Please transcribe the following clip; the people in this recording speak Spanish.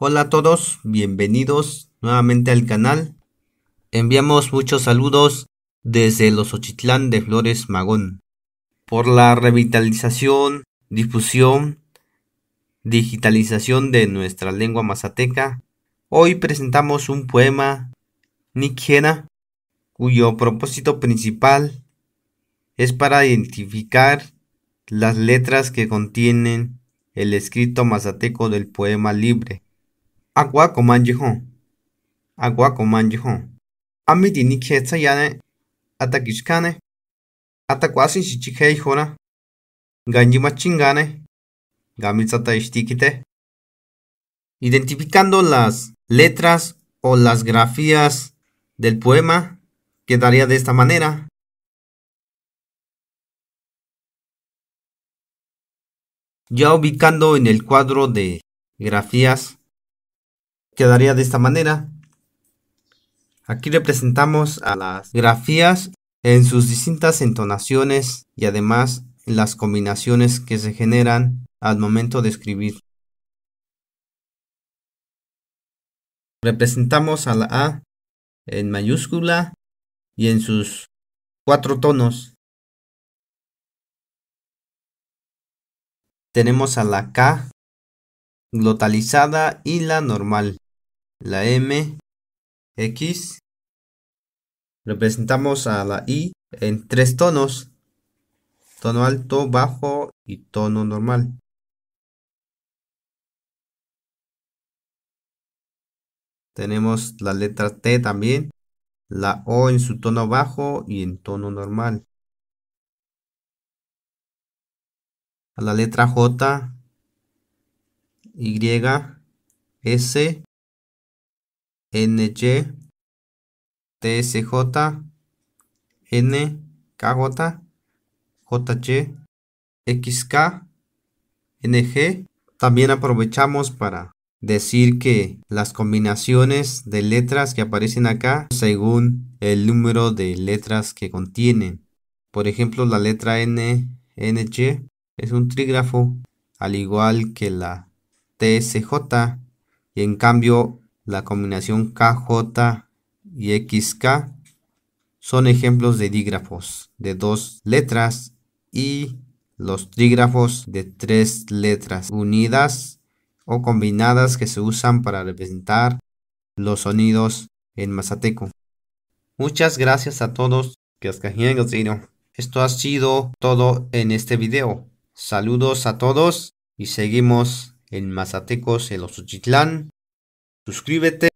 Hola a todos, bienvenidos nuevamente al canal. Enviamos muchos saludos desde los Ochitlán de Flores Magón por la revitalización, difusión, digitalización de nuestra lengua mazateca. Hoy presentamos un poema Nikjena, cuyo propósito principal es para identificar las letras que contienen el escrito mazateco del poema libre agua comanji hon. Agua comanji hon. Ami dini khetsa yane atakishkane. Atakuasin Ganji machingane. Identificando las letras o las grafías del poema quedaría de esta manera. Ya ubicando en el cuadro de grafías quedaría de esta manera. Aquí representamos a las grafías en sus distintas entonaciones y además las combinaciones que se generan al momento de escribir. Representamos a la A en mayúscula y en sus cuatro tonos. Tenemos a la K glotalizada y la normal la M, X. Representamos a la I en tres tonos. Tono alto, bajo y tono normal. Tenemos la letra T también. La O en su tono bajo y en tono normal. A la letra J, Y, S, NG, TSJ, N, X, K, XK, NG. También aprovechamos para decir que las combinaciones de letras que aparecen acá según el número de letras que contienen. Por ejemplo, la letra N, es un trígrafo al igual que la TSJ y en cambio la combinación KJ y XK son ejemplos de dígrafos de dos letras y los dígrafos de tres letras unidas o combinadas que se usan para representar los sonidos en mazateco. Muchas gracias a todos. Esto ha sido todo en este video. Saludos a todos y seguimos en Mazatecos, en Osuchitlán suscríbete